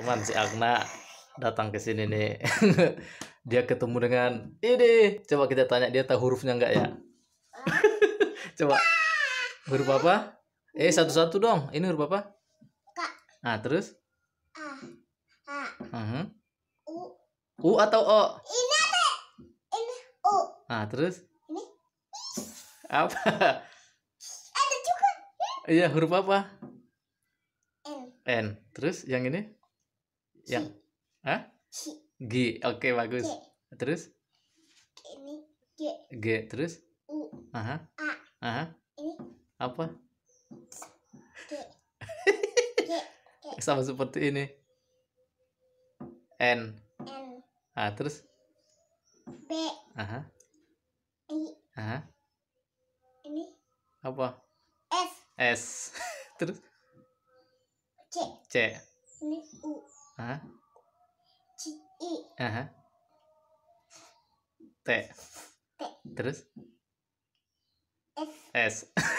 teman si Agna datang ke sini nih. dia ketemu dengan ini. Coba kita tanya dia tahu hurufnya enggak ya? Coba. Huruf apa? Eh satu-satu dong. Ini huruf apa? Kak. Nah, terus? A. A. Uh mhm. -huh. U. U atau O? Ini Ini U. Nah, terus? Ini. Apa? Ada juga. Iya, huruf apa? N. N. Terus yang ini? yang ah G oke okay, bagus G. terus ini G G terus U aha A aha ini apa G. G. G. sama seperti ini N N ah terus B aha I aha ini apa S S terus C C ini U Hah? C I. Eh, Aha. T. T. Terus? S. S.